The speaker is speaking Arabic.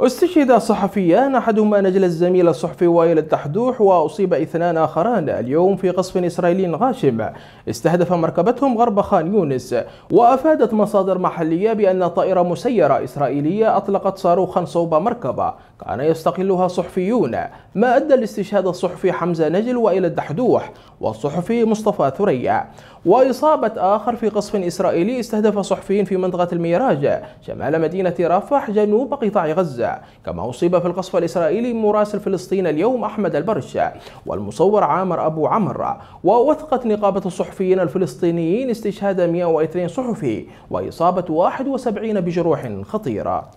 استشهد صحفيان أحدهما نجل الزميل الصحفي وائل الدحدوح وأصيب اثنان آخران اليوم في قصف إسرائيلي غاشم استهدف مركبتهم غرب خان يونس وأفادت مصادر محلية بأن طائرة مسيرة إسرائيلية أطلقت صاروخا صوب مركبة كان يستقلها صحفيون ما أدى لاستشهاد الصحفي حمزة نجل وائل الدحدوح والصحفي مصطفى ثريا وإصابة آخر في قصف إسرائيلي استهدف صحفيين في منطقة الميراج شمال مدينة رفح جنوب قطاع غزة كما أصيب في القصف الإسرائيلي مراسل فلسطين اليوم أحمد البرش والمصور عامر أبو عمر ووثقت نقابة الصحفيين الفلسطينيين استشهاد 102 صحفي وإصابة 71 بجروح خطيرة